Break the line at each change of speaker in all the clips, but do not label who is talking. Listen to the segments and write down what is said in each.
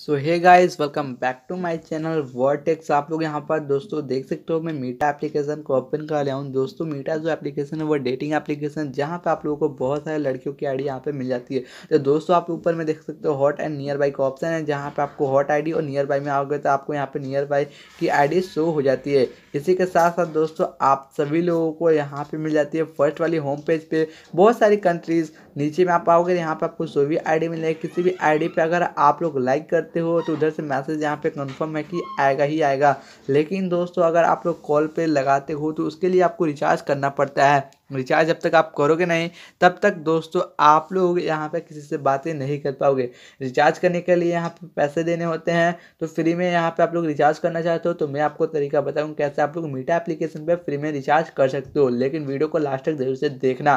so hey guys welcome back to my channel vertex आप लोग यहाँ पर दोस्तों देख सकते हो मैं मीटा एप्लीकेशन को ओपन कर लिया हूँ दोस्तों मीटा जो एप्लीकेशन है वो डेटिंग एप्लीकेशन जहाँ पे आप लोगों को बहुत सारे लड़कियों की आईडी यहाँ पे मिल जाती है तो दोस्तों आप ऊपर में देख सकते हो हॉट एंड नियर बाई का ऑप्शन है जहाँ पे आपको हॉट आई और नियर बाई में आओगे तो आपको यहाँ पे नियर बाई की आई शो हो जाती है इसी के साथ साथ दोस्तों आप सभी लोगों को यहाँ पर मिल जाती है फर्स्ट वाली होम पेज पर बहुत सारी कंट्रीज़ नीचे में आप आओगे यहाँ पर आपको जो भी आईडी मिलेगा किसी भी आईडी पे अगर आप लोग लाइक करते हो तो उधर से मैसेज यहाँ पे कंफर्म है कि आएगा ही आएगा लेकिन दोस्तों अगर आप लोग कॉल पे लगाते हो तो उसके लिए आपको रिचार्ज करना पड़ता है रिचार्ज जब तक आप करोगे नहीं तब तक दोस्तों आप लोग यहाँ पे किसी से बातें नहीं कर पाओगे रिचार्ज करने के लिए यहाँ पे पैसे देने होते हैं तो फ्री में यहाँ पे आप लोग रिचार्ज करना चाहते हो तो मैं आपको तरीका बताऊँ कैसे आप लोग मीटा एप्लीकेशन पर फ्री में रिचार्ज कर सकते हो लेकिन वीडियो को लास्ट तक जरूर से देखना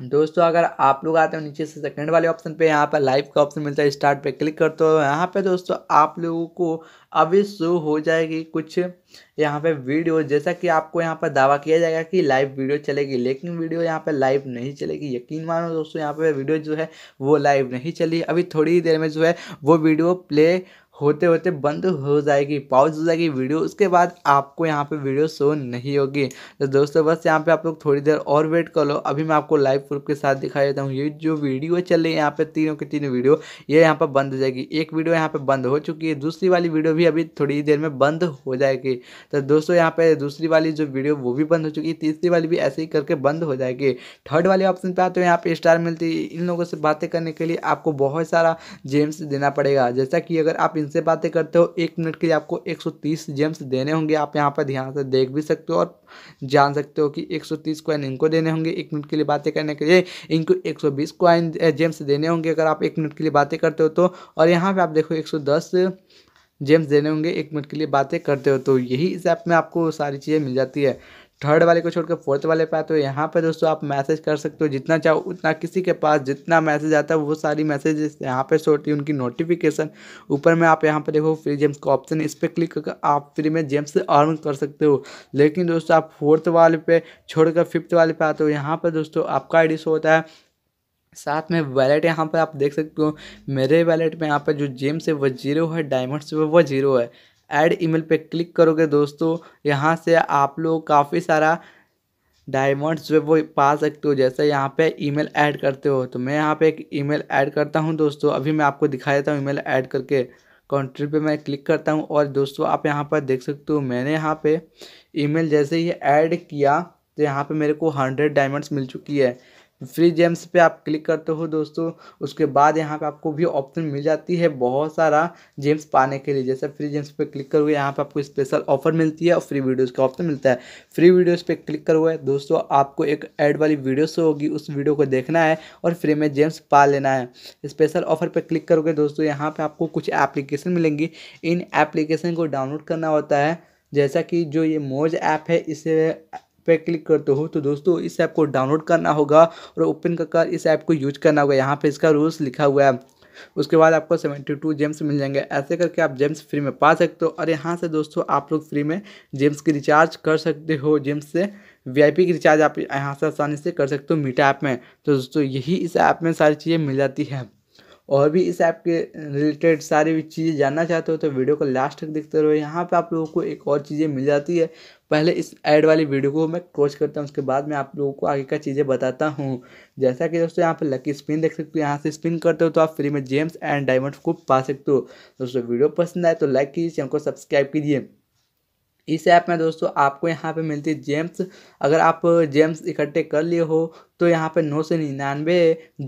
दोस्तों अगर आप लोग आते हो नीचे से सेकंड वाले ऑप्शन पे यहाँ पर लाइव का ऑप्शन मिलता है स्टार्ट पे क्लिक करते हो यहाँ पे दोस्तों आप लोगों को अभी शो हो जाएगी कुछ यहाँ पे वीडियो जैसा कि आपको यहाँ पर दावा किया जाएगा कि लाइव वीडियो चलेगी लेकिन वीडियो यहाँ पे लाइव नहीं चलेगी यकीन मानो दोस्तों यहाँ पर वीडियो जो है वो लाइव नहीं चली अभी थोड़ी ही देर में जो है वो वीडियो प्ले होते होते बंद हो जाएगी पॉज हो जाएगी वीडियो उसके बाद आपको यहाँ पे वीडियो शो नहीं होगी तो दोस्तों बस यहाँ पे आप लोग थोड़ी देर और वेट कर लो अभी मैं आपको लाइव प्रूफ के साथ दिखाई देता हूँ ये जो वीडियो चल रही है यहाँ पे तीनों की तीनों वीडियो ये यहाँ पर बंद हो जाएगी एक वीडियो यहाँ पर बंद हो चुकी है दूसरी वाली वीडियो भी अभी थोड़ी देर में बंद हो जाएगी तो दोस्तों यहाँ पर दूसरी वाली जो वीडियो वो भी बंद हो चुकी है तीसरी वाली भी ऐसे ही करके बंद हो जाएगी थर्ड वाले ऑप्शन पर आते हो यहाँ पे स्टार मिलती है इन लोगों से बातें करने के लिए आपको बहुत सारा जेम्स देना पड़ेगा जैसा कि अगर आप इन से बातें करते हो एक मिनट के लिए आपको 130 जेम्स देने होंगे आप यहाँ पर ध्यान से देख भी सकते हो और जान सकते हो कि 130 क्वाइन इनको देने होंगे एक मिनट के लिए बातें करने के लिए इनको 120 क्वाइन जेम्स देने होंगे अगर आप एक मिनट के लिए बातें करते हो तो और यहाँ पर आप देखो एक जेम्स देने होंगे एक मिनट के लिए बातें करते हो तो यही इस ऐप में आपको सारी चीज़ें मिल जाती है थर्ड वाले को छोड़कर फोर्थ वाले पे आते हो यहाँ पे दोस्तों आप मैसेज कर सकते हो जितना चाहो उतना किसी के पास जितना मैसेज आता है वो सारी मैसेज यहाँ पे शो होती है उनकी नोटिफिकेशन ऊपर में आप यहाँ पे देखो फ्री जेम्स का ऑप्शन इस पर क्लिक करके आप फ्री में जेम्स अर्न कर सकते हो लेकिन दोस्तों आप फोर्थ वाले पे छोड़कर फिफ्थ वाले पे आते हो यहाँ पर दोस्तों आपका आई शो होता है साथ में वैलेट यहाँ पर आप देख सकते हो मेरे वैलेट में यहाँ पर जो जेम्स है वो जीरो है डायमंड्स वो जीरो है ऐड ईमेल पे क्लिक करोगे दोस्तों यहाँ से आप लोग काफ़ी सारा डायमंड्स जो वो पा सकते हो जैसे यहाँ पे ईमेल ऐड करते हो तो मैं यहाँ पे एक ईमेल ऐड करता हूँ दोस्तों अभी मैं आपको दिखा देता हूँ ईमेल ऐड करके कंट्री पे मैं क्लिक करता हूँ और दोस्तों आप यहाँ पर देख सकते हो मैंने यहाँ पे ईमेल जैसे ही ऐड किया तो यहाँ पे मेरे को हंड्रेड डायमंड्स मिल चुकी है फ्री जेम्स पे आप क्लिक करते हो दोस्तों उसके बाद यहाँ पे आपको भी ऑप्शन मिल जाती है बहुत सारा जेम्स पाने के लिए जैसे फ्री जेम्स पे क्लिक करोगे यहाँ पे आपको स्पेशल ऑफर मिलती है और फ्री वीडियोस का ऑप्शन मिलता है फ्री वीडियोस पे क्लिक करोगे दोस्तों आपको एक ऐड वाली वीडियो शो होगी उस वीडियो को देखना है और फ्री में जेम्स पा लेना है स्पेशल ऑफर पर क्लिक करोगे दोस्तों यहाँ पर आपको कुछ एप्लीकेशन मिलेंगी इन एप्लीकेशन को डाउनलोड करना होता है जैसा कि जो ये मोज ऐप है इसे पे क्लिक करते हो तो दोस्तों इस ऐप को डाउनलोड करना होगा और ओपन कर इस ऐप को यूज करना होगा यहाँ पे इसका रूल्स लिखा हुआ है उसके बाद आपको सेवेंटी टू जेम्स मिल जाएंगे ऐसे करके आप जेम्स फ्री में पा सकते हो और यहाँ से दोस्तों आप लोग फ्री में जेम्स की रिचार्ज कर सकते हो जेम्स से वीआईपी की रिचार्ज आप यहाँ से आसानी से कर सकते हो मीटा ऐप में तो दोस्तों यही इस ऐप में सारी चीज़ें मिल जाती हैं और भी इस ऐप के रिलेटेड सारी भी चीज़ें जानना चाहते हो तो वीडियो को लास्ट तक देखते रहो यहाँ पे आप लोगों को एक और चीज़ें मिल जाती है पहले इस ऐड वाली वीडियो को मैं क्रोच करता हूँ उसके बाद मैं आप लोगों को आगे का चीज़ें बताता हूँ जैसा कि दोस्तों यहाँ पर लकी स्पिन देख सकते हो यहाँ से स्पिन करते हो तो आप फ्री में जेम्स एंड डायमंड को पा सकते हो दोस्तों वीडियो पसंद आए तो लाइक कीजिए चैनल को सब्सक्राइब कीजिए इस ऐप में दोस्तों आपको यहाँ पे मिलती है जेम्स अगर आप जेम्स इकट्ठे कर लिए हो तो यहाँ पे नौ सौ निन्यानवे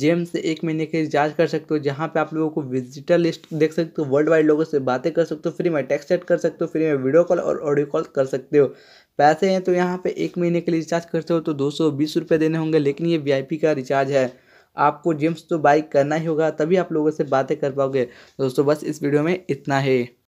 जेम्स एक महीने के रिचार्ज कर सकते हो जहाँ पे आप लोगों को विजिटर लिस्ट देख सकते हो वर्ल्ड वाइड लोगों से बातें कर सकते हो फ्री में टेक्स्ट चैट कर सकते हो फ्री में वीडियो कॉल और ऑडियो कॉल कर सकते हो पैसे हैं तो यहाँ पर एक महीने के लिए रिचार्ज करते हो तो दो सौ बीस रुपये देने होंगे लेकिन ये वी का रिचार्ज है आपको जेम्स तो बाई करना ही होगा तभी आप लोगों से बातें कर पाओगे दोस्तों बस इस वीडियो में इतना ही